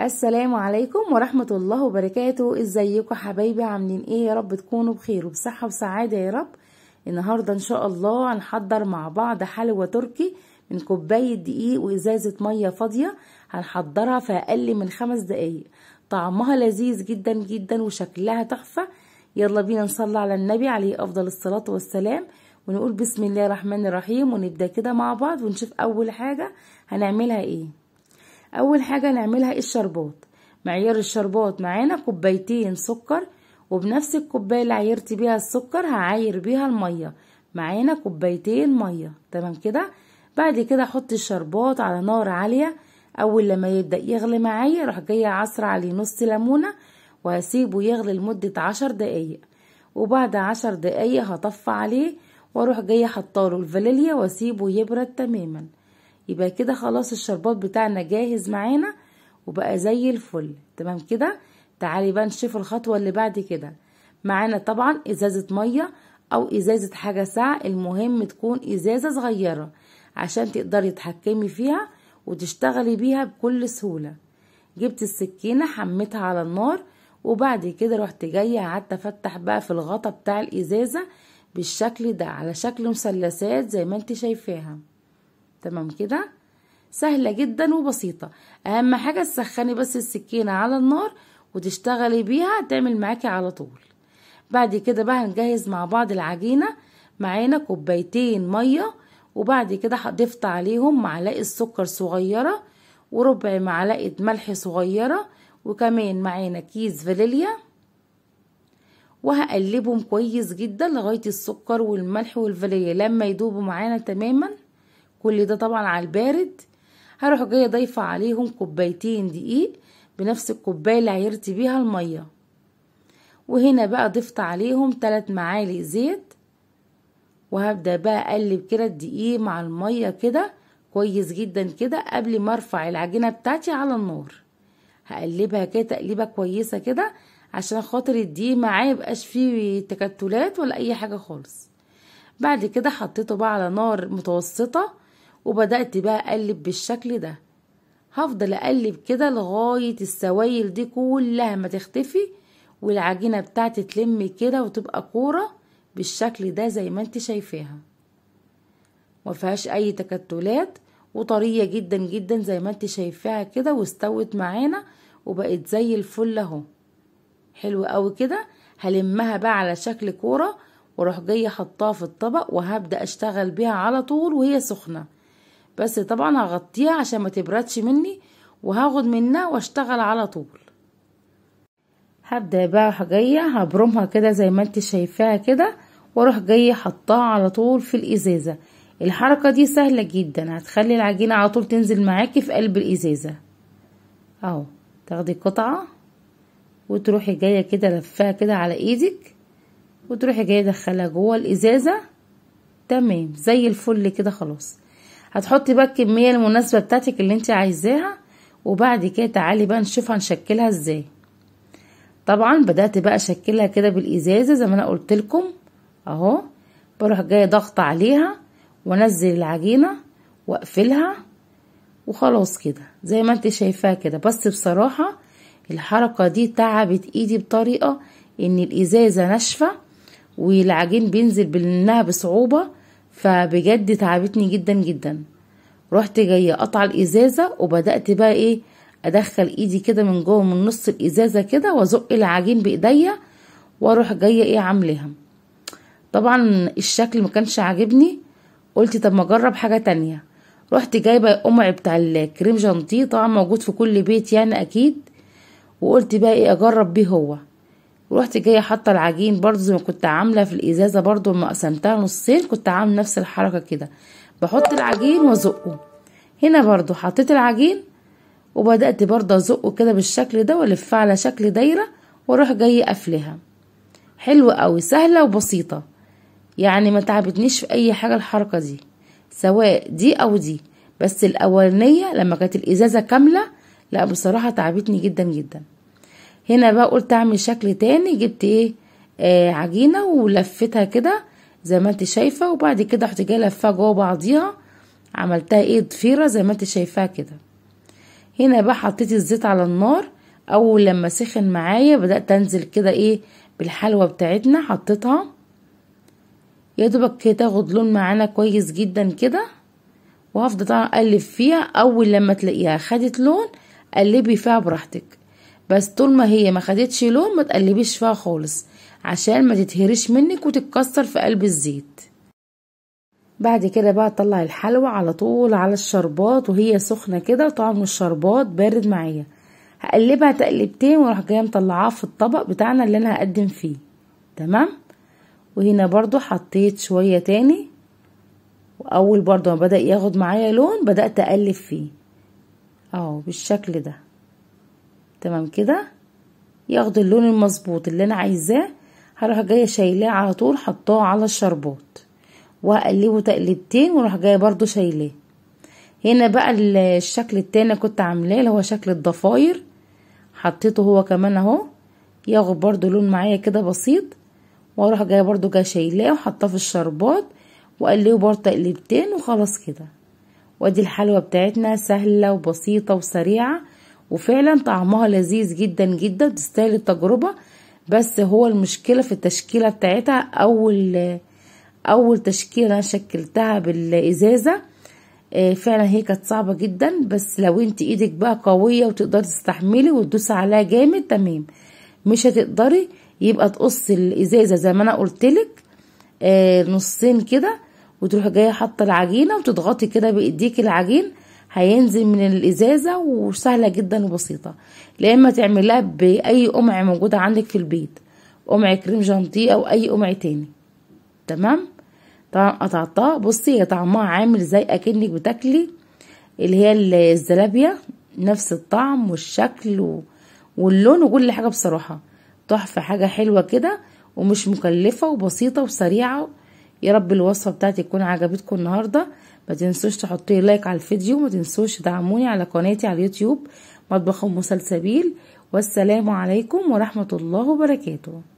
السلام عليكم ورحمة الله وبركاته ازيكم حبايبي عاملين ايه يا رب تكونوا بخير وبصحة وسعادة يا رب النهاردة ان شاء الله هنحضر مع بعض حلوى تركي من كوباية دقيق وازازة مية فاضية هنحضرها في اقل من خمس دقايق طعمها لذيذ جدا جدا وشكلها تحفة يلا بينا نصلي على النبي عليه افضل الصلاة والسلام ونقول بسم الله الرحمن الرحيم ونبدأ كده مع بعض ونشوف اول حاجة هنعملها ايه اول حاجة نعملها الشربات معيار الشربات معانا كوبايتين سكر وبنفس الكوباية اللي عيرت بيها السكر هعير بيها المية معانا كوبايتين مية تمام كده بعد كده احط الشربات على نار عالية اول لما يبدأ يغلي معايا اروح جاية عصر عليه نص ليمونة وهسيبه يغلي لمدة عشر دقايق وبعد عشر دقايق هطفي عليه واروح جاية حطاله الفانيليا واسيبه يبرد تماما يبقى كده خلاص الشربات بتاعنا جاهز معانا وبقى زي الفل تمام كده تعالي بقى نشوف الخطوة اللي بعد كده معانا طبعا ازازة مية او ازازة حاجة ساعة المهم تكون ازازة صغيرة عشان تقدري تتحكمي فيها وتشتغلي بيها بكل سهولة جبت السكينة حميتها على النار وبعد كده رحت جاية قعدت افتح بقى في الغطا بتاع الازازة بالشكل ده على شكل مثلثات زي ما انت شايفاها تمام كده سهلة جدا وبسيطة أهم حاجة تسخني بس السكينة على النار وتشتغلي بيها تعمل معاكي على طول بعد كده بقى هنجهز مع بعض العجينة معانا كوبايتين مية وبعد كده ضفت عليهم معلقة سكر صغيرة وربع معلقة ملح صغيرة وكمان معانا كيس فانيليا وهقلبهم كويس جدا لغاية السكر والملح والفانيليا لما يدوبوا معانا تماما كل ده طبعا على البارد هروح جايه ضايفه عليهم كوبايتين دقيق بنفس الكوبايه اللي عيرت بيها الميه وهنا بقى ضفت عليهم تلات معالق زيت وهبدا بقى اقلب كده الدقيق مع الميه كده كويس جدا كده قبل ما ارفع العجينه بتاعتي على النار هقلبها كده تقليبه كويسه كده عشان خاطر الدقيق معايا ميبقاش فيه تكتلات ولا اي حاجه خالص بعد كده حطيته بقى على نار متوسطه وبدأت بقى أقلب بالشكل ده هفضل أقلب كده لغاية السوايل دي كلها ما تختفي والعجينة بتاعتي تلم كده وتبقى كورة بالشكل ده زي ما انت شايفاها مفيهاش أي تكتلات وطرية جدا جدا زي ما انت شايفاها كده واستوت معانا وبقت زي الفل اهو حلو قوي كده هلمها بقى على شكل كوره واروح جايه حطاها في الطبق وهبدا اشتغل بيها على طول وهي سخنه بس طبعا هغطيها عشان ما تبردش مني وهاخد منها واشتغل على طول هبدا بقى جايه هبرمها كده زي ما انت شايفاها كده واروح جايه حطاها على طول في الازازه الحركه دي سهله جدا هتخلي العجينه على طول تنزل معاكي في قلب الازازه اهو تاخدي قطعه وتروحي جايه كده لفاها كده على ايدك وتروحي جايه دخلها جوه الازازه تمام زي الفل كده خلاص هتحطي بقى الكميه المناسبه بتاعتك اللي انت عايزاها وبعد كده تعالي بقى نشوف هنشكلها ازاي طبعا بدات بقى اشكلها كده بالازازه زي ما انا قلت لكم اهو بروح جايه ضغط عليها وانزل العجينه واقفلها وخلاص كده زي ما انت شايفاها كده بس بصراحه الحركه دي تعبت ايدي بطريقه ان الازازه ناشفه والعجين بينزل منها بصعوبه فبجد تعبتني جدا جدا رحت جايه قطع الازازه وبدات بقى ايه ادخل ايدي كده من جوه من نص الازازه كده وازق العجين بايديا واروح جايه ايه عاملاها طبعا الشكل ما كانش عاجبني قلت طب ما اجرب حاجه تانية رحت جايبه قمع بتاع الكريم جانتيه طبعا موجود في كل بيت يعني اكيد وقلت بقى ايه اجرب بيه هو ورحت جايه حاطه العجين برضو زي ما كنت عامله في الازازه برضو لما قسمتها نصين كنت عامله نفس الحركه كده بحط العجين وازقه هنا برضو حطيت العجين وبدات برضو ازقه كده بالشكل ده والفه على شكل دايره واروح جايه قافلها حلوه قوي سهله وبسيطه يعني ما تعبتنيش في اي حاجه الحركه دي سواء دي او دي بس الاولانيه لما كانت الازازه كامله لا بصراحه تعبتني جدا جدا هنا بقى قلت اعمل شكل تاني جبت ايه آه عجينه ولفتها كده زي ما انت شايفه وبعد كده رحت جايه لفاها جوه بعضيها عملتها ايه ضفيره زي ما انت شايفاها كده هنا بقى حطيت الزيت على النار اول لما سخن معايا بدات انزل كده ايه بالحلوه بتاعتنا حطيتها يا دوبك تاخد لون معانا كويس جدا كده وهفضل اقلب فيها اول لما تلاقيها خدت لون قلبي فيها براحتك بس طول ما هي ما خدتش لون ما تقلبيش فيها خالص عشان ما تتهرش منك وتتكسر في قلب الزيت بعد كده بقى تطلعي الحلوى على طول على الشربات وهي سخنه كده طعم الشربات بارد معايا هقلبها تقلبتين واروح جايه مطلعاها في الطبق بتاعنا اللي انا هقدم فيه تمام وهنا برضو حطيت شويه تاني واول برضو ما بدا ياخد معايا لون بدات اقلب فيه اهو بالشكل ده تمام كده ياخد اللون المظبوط اللي انا عايزاه هروح جايه شايلاه على طول حطاه على الشربات وهقلبه تقليبتين واروح جايه برضو شايلاه هنا بقى الشكل التاني كنت عاملاه اللي هو شكل الضفاير حطيته هو كمان اهو ياخد برضو لون معايا كده بسيط واروح جايه برضو جايه شايلاه وحطاه في الشربات وقلبه برضو تقليبتين وخلاص كده وادي الحلوه بتاعتنا سهله وبسيطه وسريعه وفعلا طعمها لذيذ جدا جدا تستاهل التجربة بس هو المشكلة في التشكيلة بتاعتها أول أول تشكيلة أنا شكلتها بالإزازة آه، فعلا هي كانت صعبة جدا بس لو انت ايدك بقى قوية وتقدري تستحملي وتدوسي عليها جامد تمام مش هتقدري يبقى تقص الازازة زي ما انا قلتلك آه، نصين كده وتروحي جايه حاطه العجينه وتضغطي كده بايديك العجين هينزل من الازازه وسهله جدا وبسيطه يا اما تعملها باي قمع موجوده عندك في البيت قمع كريم جانتي او اي قمع تاني تمام طبعا قطعتها بصي هي طعمها عامل زي اكنك بتاكلي اللي هي الزلابيه نفس الطعم والشكل و... واللون وكل حاجه بصراحه تحفه حاجه حلوه كده ومش مكلفه وبسيطه وسريعه يا رب الوصفه بتاعتي تكون عجبتكم النهارده ما تنسوش تحطي لايك على الفيديو وما تنسوش تدعموني على قناتي على اليوتيوب مطبخ ام سلسبيل والسلام عليكم ورحمه الله وبركاته